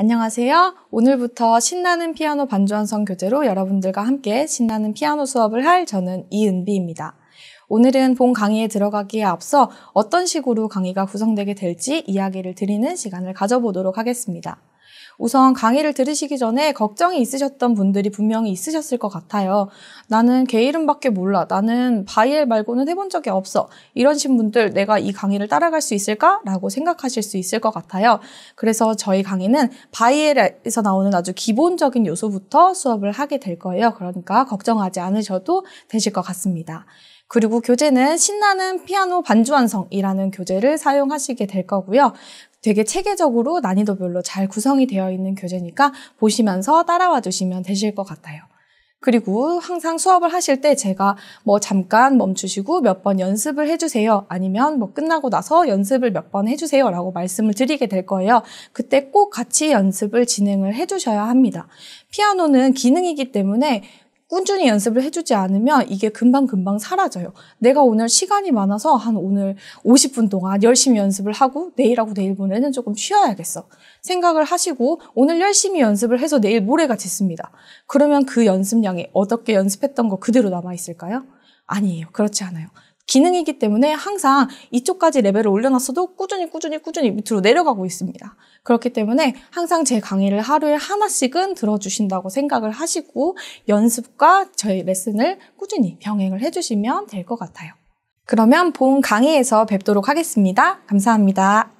안녕하세요. 오늘부터 신나는 피아노 반주완성 교재로 여러분들과 함께 신나는 피아노 수업을 할 저는 이은비입니다. 오늘은 본 강의에 들어가기에 앞서 어떤 식으로 강의가 구성되게 될지 이야기를 드리는 시간을 가져보도록 하겠습니다. 우선 강의를 들으시기 전에 걱정이 있으셨던 분들이 분명히 있으셨을 것 같아요. 나는 개 이름밖에 몰라. 나는 바이엘 말고는 해본 적이 없어. 이러신 분들 내가 이 강의를 따라갈 수 있을까? 라고 생각하실 수 있을 것 같아요. 그래서 저희 강의는 바이엘에서 나오는 아주 기본적인 요소부터 수업을 하게 될 거예요. 그러니까 걱정하지 않으셔도 되실 것 같습니다. 그리고 교재는 신나는 피아노 반주 완성이라는 교재를 사용하시게 될 거고요. 되게 체계적으로 난이도별로 잘 구성이 되어 있는 교재니까 보시면서 따라와 주시면 되실 것 같아요. 그리고 항상 수업을 하실 때 제가 뭐 잠깐 멈추시고 몇 번 연습을 해주세요. 아니면 뭐 끝나고 나서 연습을 몇 번 해주세요. 라고 말씀을 드리게 될 거예요. 그때 꼭 같이 연습을 진행을 해주셔야 합니다. 피아노는 기능이기 때문에 꾸준히 연습을 해주지 않으면 이게 금방금방 사라져요. 내가 오늘 시간이 많아서 한 오늘 50분 동안 열심히 연습을 하고 내일하고 내일 모레는 조금 쉬어야겠어. 생각을 하시고 오늘 열심히 연습을 해서 내일 모레가 됐습니다. 그러면 그 연습량이 어떻게 연습했던 거 그대로 남아있을까요? 아니에요. 그렇지 않아요. 기능이기 때문에 항상 이쪽까지 레벨을 올려놨어도 꾸준히 꾸준히 꾸준히 밑으로 내려가고 있습니다. 그렇기 때문에 항상 제 강의를 하루에 하나씩은 들어주신다고 생각을 하시고 연습과 저희 레슨을 꾸준히 병행을 해주시면 될 것 같아요. 그러면 본 강의에서 뵙도록 하겠습니다. 감사합니다.